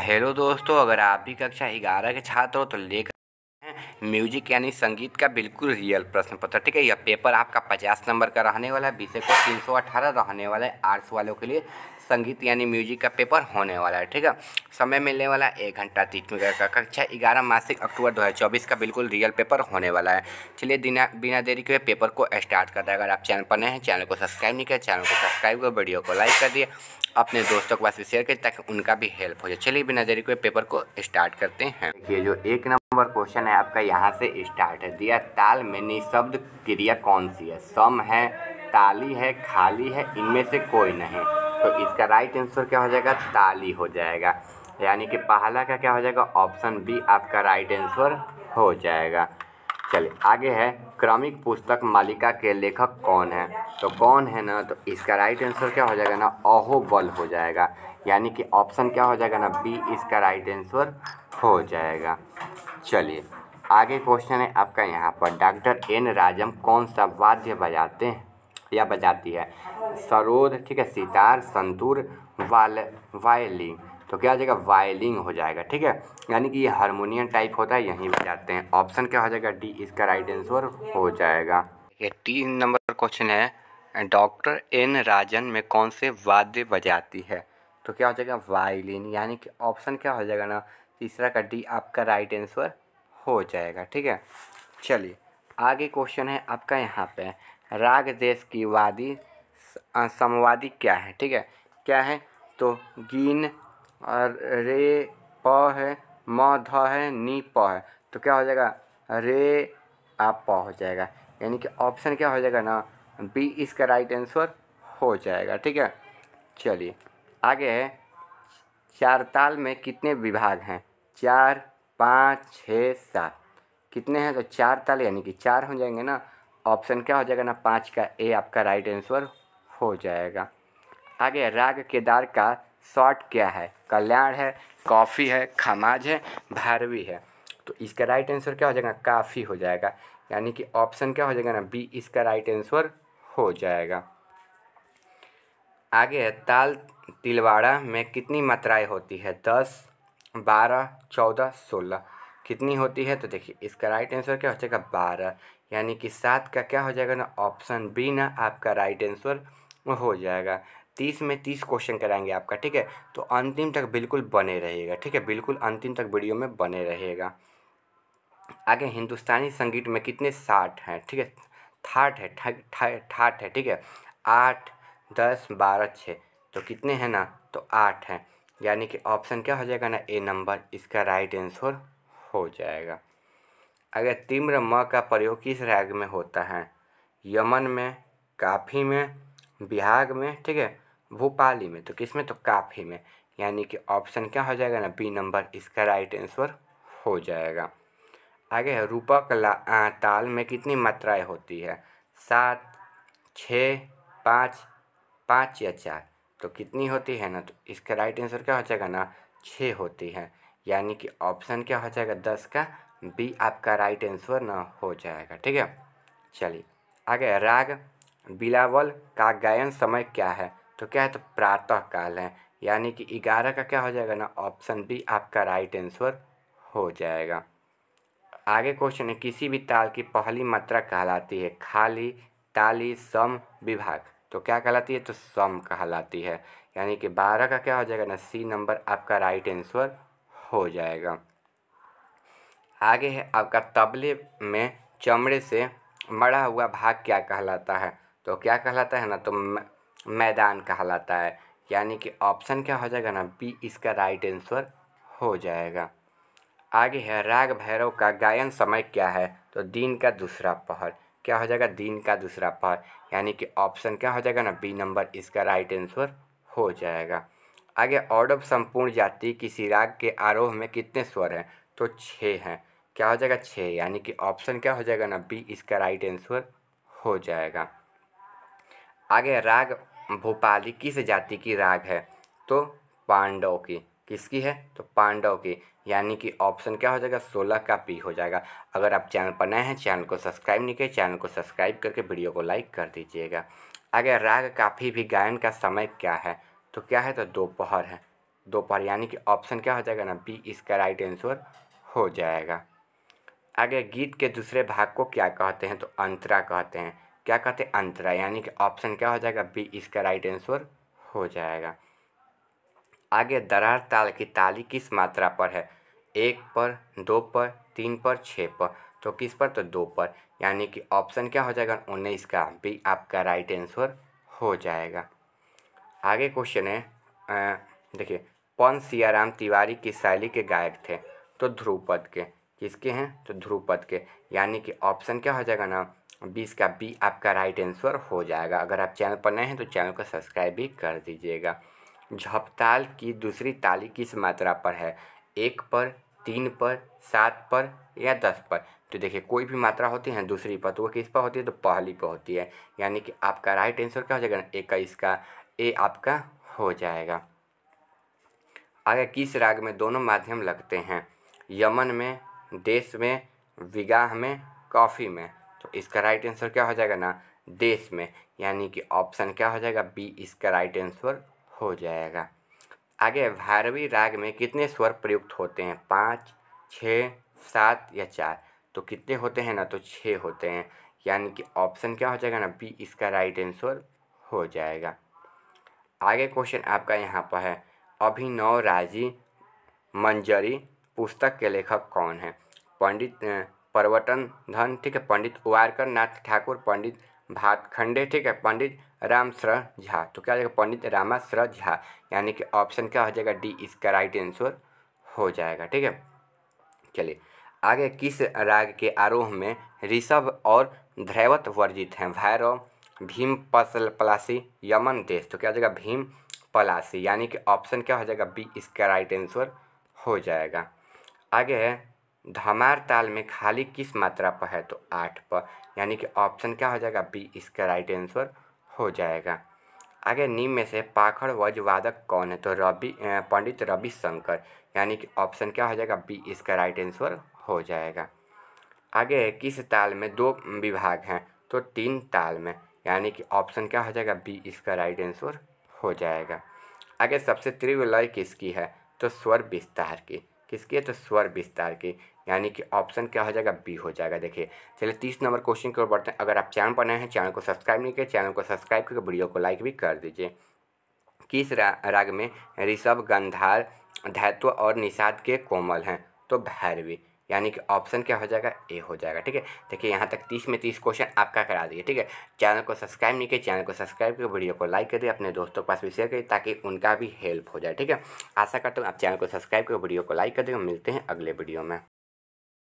hello दोस्तों अगर आप भी कक्षा ग्यारह के छात्र हो तो लेकर म्यूजिक यानी संगीत का बिल्कुल रियल प्रश्न पत्र ठीक है यह पेपर आपका पचास नंबर का रहने वाला है विषय को तीन सौ अठारह रहने वाला है आर्ट्स वालों के लिए संगीत यानी म्यूजिक का पेपर होने वाला है ठीक है समय मिलने वाला है एक घंटा तीस मिनट का कक्षा ग्यारह मासिक अक्टूबर दो हज़ार चौबीस का बिल्कुल रियल पेपर होने वाला है चलिए बिना बिना देरी के पेपर को स्टार्ट करता है अगर आप चैनल पर नए हैं चैनल को सब्सक्राइब नहीं किया चैनल को सब्सक्राइब कर वीडियो को लाइक कर दिए अपने दोस्तों के पास भी शेयर करें ताकि उनका भी हेल्प हो जाए चलिए बिना देरी को पेपर को स्टार्ट करते हैं देखिए जो एक नंबर क्वेश्चन है आपका यहाँ से स्टार्ट है दिया ताल में निःशब्द क्रिया कौन सी है सम है ताली है खाली है इनमें से कोई नहीं तो इसका राइट आंसर क्या हो जाएगा ताली हो जाएगा यानी कि पहला का क्या हो जाएगा ऑप्शन बी आपका राइट आंसर हो जाएगा चले आगे है क्रमिक पुस्तक मालिका के लेखक कौन है तो कौन है ना तो इसका राइट आंसर क्या हो जाएगा ना अहोबल हो जाएगा यानी कि ऑप्शन क्या हो जाएगा ना बी इसका राइट आंसर हो जाएगा चलिए आगे क्वेश्चन है आपका यहाँ पर डॉक्टर एन राजम कौन सा वाद्य बजाते हैं या बजाती है सरोद ठीक है सितार संतूर वाल वायलिन तो क्या हो जाएगा वायलिंग हो जाएगा ठीक है यानी कि ये हारमोनियम टाइप होता है यहीं बजाते हैं ऑप्शन क्या हो जाएगा डी इसका राइट आंसर हो जाएगा ये तीन नंबर क्वेश्चन है डॉक्टर एन राजन में कौन से वाद्य बजाती है तो क्या हो जाएगा वायलिन यानी कि ऑप्शन क्या हो जाएगा ना तीसरा का डी आपका राइट आंसर हो जाएगा ठीक है चलिए आगे क्वेश्चन है आपका यहाँ पे राग देश की वादी समवादी क्या है ठीक है क्या है तो गीन और रे प है म ध है नी प है तो क्या हो जाएगा रे आ प हो जाएगा यानी कि ऑप्शन क्या हो जाएगा ना बी इसका राइट आंसर हो जाएगा ठीक है चलिए आगे है चार ताल में कितने विभाग हैं चार पाँच छः सात कितने हैं तो चार ताल यानी कि चार हो जाएंगे ना ऑप्शन क्या हो जाएगा ना पाँच का ए आपका राइट आंसर हो जाएगा आगे राग केदार का शॉर्ट क्या है कल्याण है कॉफ़ी है खमाज है भारवी है तो इसका राइट आंसर क्या हो जाएगा काफ़ी हो जाएगा यानी कि ऑप्शन क्या हो जाएगा ना बी इसका राइट आंसर हो जाएगा आगे है ताल तिलवाड़ा में कितनी मात्राएँ होती है दस बारह चौदह सोलह कितनी होती है तो देखिए इसका राइट आंसर क्या हो जाएगा बारह यानी कि सात का क्या हो जाएगा ना ऑप्शन बी ना आपका राइट आंसर हो जाएगा तीस में तीस क्वेश्चन कराएंगे आपका ठीक है तो अंतिम तक बिल्कुल बने रहिएगा ठीक है बिल्कुल अंतिम तक वीडियो में बने रहिएगा आगे हिंदुस्तानी संगीत में कितने साठ हैं ठीक है थाट है ठाट है ठीक है आठ दस बारह छः तो कितने हैं ना तो आठ हैं यानी कि ऑप्शन क्या हो जाएगा ना ए नंबर इसका राइट आंसर हो जाएगा अगर तीम्र म का प्रयोग किस राग में होता है यमन में काफ़ी में बिहाग में ठीक है भोपाली में तो किस में तो काफ़ी में यानी कि ऑप्शन क्या हो जाएगा ना बी नंबर इसका राइट आंसर हो जाएगा आगे है रूपक ताल में कितनी मात्राएं होती है सात छः पाँच पाँच या चार तो कितनी होती है ना तो इसका राइट आंसर क्या हो जाएगा ना छः होती है यानी कि ऑप्शन क्या हो जाएगा दस का बी आपका राइट आंसर ना हो जाएगा ठीक है चलिए आगे राग बिलावल का गायन समय क्या है तो क्या है तो काल है यानी कि ग्यारह का क्या हो जाएगा ना ऑप्शन बी आपका राइट आंसर हो जाएगा आगे क्वेश्चन है किसी भी ताल की पहली मात्रा कहलाती है खाली ताली सम विभाग तो क्या कहलाती है तो सम कहलाती है यानी कि बारह का क्या हो जाएगा ना सी नंबर आपका राइट आंसर हो जाएगा आगे है आपका तबले में चमड़े से मड़ा हुआ भाग क्या कहलाता है तो क्या कहलाता है ना तो मैदान कहलाता है यानी कि ऑप्शन क्या हो जाएगा ना बी इसका राइट आंसर हो जाएगा आगे है राग भैरव का गायन समय क्या है तो दिन का दूसरा पहर क्या हो जाएगा दिन का दूसरा पहर यानी कि ऑप्शन क्या हो जाएगा ना बी नंबर इसका राइट आंसर हो जाएगा आगे ऑडव संपूर्ण जाति किसी राग के आरोह में कितने स्वर हैं तो छः हैं क्या हो जाएगा छः यानी कि ऑप्शन क्या हो जाएगा ना बी इसका राइट आंसर हो जाएगा आगे राग भोपाली किस जाति की राग है तो पांडव की किसकी है तो पांडव की यानी कि ऑप्शन क्या हो जाएगा सोलह का पी हो जाएगा अगर आप चैनल पर नए हैं चैनल को सब्सक्राइब नहीं किए चैनल को सब्सक्राइब करके वीडियो को लाइक कर दीजिएगा अगर राग काफ़ी भी गायन का समय क्या है तो क्या है तो दोपहर है दोपहर यानी कि ऑप्शन क्या हो जाएगा ना बी इसका राइट आंसर हो जाएगा आगे गीत के दूसरे भाग को क्या कहते हैं तो अंतरा कहते हैं क्या कहते हैं अंतरा यानी कि ऑप्शन क्या हो जाएगा बी इसका राइट आंसर हो जाएगा आगे दरार ताल की ताली किस मात्रा पर है एक पर दो पर तीन पर छः पर तो किस पर तो दो पर यानी कि ऑप्शन क्या हो जाएगा उन्नीस का बी आपका राइट आंसर हो जाएगा आगे क्वेश्चन है देखिए पन सियाराम तिवारी की शैली के गायक थे तो ध्रुपद के किसके हैं तो ध्रुपद के यानी कि ऑप्शन क्या हो जाएगा ना बीस का बी आपका राइट आंसर हो जाएगा अगर आप चैनल पर नए हैं तो चैनल को सब्सक्राइब भी कर दीजिएगा झपताल की दूसरी ताली किस मात्रा पर है एक पर तीन पर सात पर या दस पर तो देखिए कोई भी मात्रा होती है दूसरी पर तो वो किस पर होती है तो पहली पर होती है यानी कि आपका राइट आंसर क्या हो जाएगा एक का ए आपका हो जाएगा आगे किस राग में दोनों माध्यम लगते हैं यमन में देश में विगाह में कॉफ़ी में इसका राइट आंसर क्या हो जाएगा ना देश में यानी कि ऑप्शन क्या हो जाएगा बी इसका राइट आंसर हो जाएगा आगे भैरवी राग में कितने स्वर प्रयुक्त होते हैं पाँच छः सात या चार तो कितने होते हैं ना तो छः होते हैं यानी कि ऑप्शन क्या हो जाएगा ना बी इसका राइट आंसर हो जाएगा आगे क्वेश्चन आपका यहाँ पर है अभिनव राजी मंजरी पुस्तक के लेखक कौन है पंडित प्रवटन धन ठीक है पंडित वारकर नाथ ठाकुर पंडित भातखंडे ठीक है पंडित रामशरण झा तो क्या हो जाएगा पंडित रामाशरण झा यानी कि ऑप्शन क्या हो जाएगा डी इसका राइट आंसर हो जाएगा ठीक है चलिए आगे किस राग के आरोह में ऋषभ और ध्रैवत वर्जित हैं भैरव भीम पसल पलासी यमन देश तो क्या हो जाएगा भीम पलासी यानी कि ऑप्शन क्या हो जाएगा बी इसका राइट आंसर हो जाएगा आगे है धमार ताल में खाली किस मात्रा पर है तो आठ पर यानी कि ऑप्शन क्या हो जाएगा बी इसका राइट आंसर हो जाएगा आगे नीम में से पाखड़ वज वादक कौन है तो रवि पंडित रवि शंकर यानी कि ऑप्शन क्या हो जाएगा बी इसका राइट आंसर हो जाएगा आगे किस ताल में दो विभाग हैं तो तीन ताल में यानी कि ऑप्शन क्या हो जाएगा बी इसका राइट आंसर हो जाएगा आगे सबसे तीव्र लय किसकी है तो स्वर विस्तार की किसकी है तो स्वर विस्तार की यानी कि ऑप्शन क्या हो जाएगा बी हो जाएगा देखिए चलिए तीस नंबर क्वेश्चन की ओर बढ़ते हैं अगर आप चैनल पर नए हैं चैनल को सब्सक्राइब नहीं किया चैनल को सब्सक्राइब करके वीडियो को लाइक भी कर दीजिए किस राग में ऋषभ गंधार धैत्व और निषाद के कोमल हैं तो भैरवी यानी कि ऑप्शन क्या हो जाएगा ए हो जाएगा ठीक है देखिए यहाँ तक तीस में तीस क्वेश्चन आपका करा दिए ठीक है चैनल को सब्सक्राइब नहीं किया चैनल को सब्सक्राइब करके वीडियो को लाइक करिए अपने दोस्तों के पास भी शेयर करिए ताकि उनका भी हेल्प हो जाए ठीक है आशा करता हूँ आप चैनल को सब्सक्राइब करके वीडियो को लाइक कर देंगे मिलते हैं अगले वीडियो में